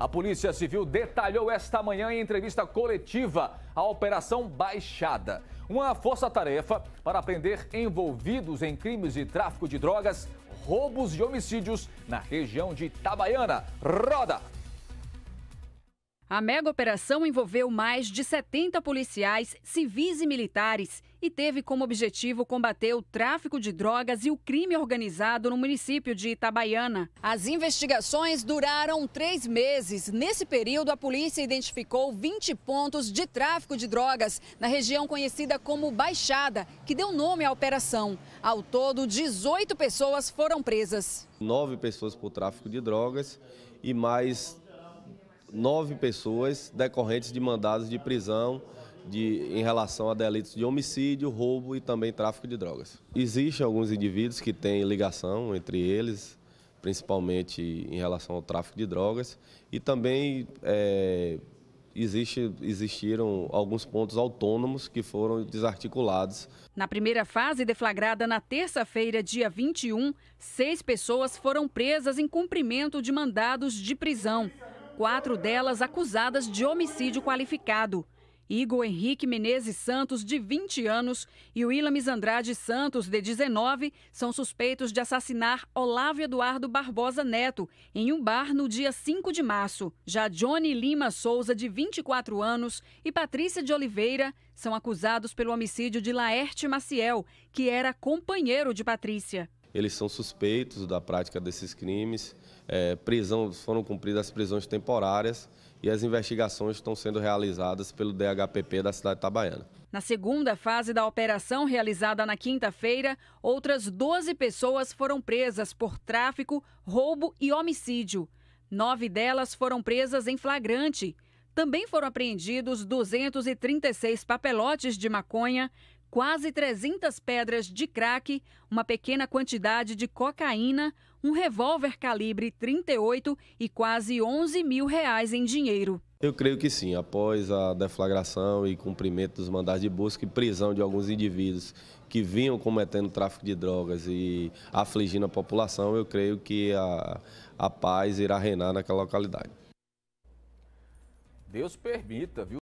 A Polícia Civil detalhou esta manhã em entrevista coletiva a Operação Baixada, uma força-tarefa para prender envolvidos em crimes de tráfico de drogas, roubos e homicídios na região de Itabaiana. Roda! A mega operação envolveu mais de 70 policiais, civis e militares e teve como objetivo combater o tráfico de drogas e o crime organizado no município de Itabaiana. As investigações duraram três meses. Nesse período, a polícia identificou 20 pontos de tráfico de drogas na região conhecida como Baixada, que deu nome à operação. Ao todo, 18 pessoas foram presas. Nove pessoas por tráfico de drogas e mais nove pessoas decorrentes de mandados de prisão de, em relação a delitos de homicídio, roubo e também tráfico de drogas. Existem alguns indivíduos que têm ligação entre eles, principalmente em relação ao tráfico de drogas, e também é, existe, existiram alguns pontos autônomos que foram desarticulados. Na primeira fase, deflagrada na terça-feira, dia 21, seis pessoas foram presas em cumprimento de mandados de prisão quatro delas acusadas de homicídio qualificado. Igor Henrique Menezes Santos, de 20 anos, e Willamis Andrade Santos, de 19, são suspeitos de assassinar Olavo Eduardo Barbosa Neto em um bar no dia 5 de março. Já Johnny Lima Souza, de 24 anos, e Patrícia de Oliveira são acusados pelo homicídio de Laerte Maciel, que era companheiro de Patrícia eles são suspeitos da prática desses crimes. É, prisão, foram cumpridas as prisões temporárias e as investigações estão sendo realizadas pelo DHPP da cidade de Itabaiana. Na segunda fase da operação realizada na quinta-feira, outras 12 pessoas foram presas por tráfico, roubo e homicídio. Nove delas foram presas em flagrante. Também foram apreendidos 236 papelotes de maconha, quase 300 pedras de crack, uma pequena quantidade de cocaína, um revólver calibre 38 e quase 11 mil reais em dinheiro. Eu creio que sim. Após a deflagração e cumprimento dos mandados de busca e prisão de alguns indivíduos que vinham cometendo tráfico de drogas e afligindo a população, eu creio que a, a paz irá reinar naquela localidade. Deus permita, viu?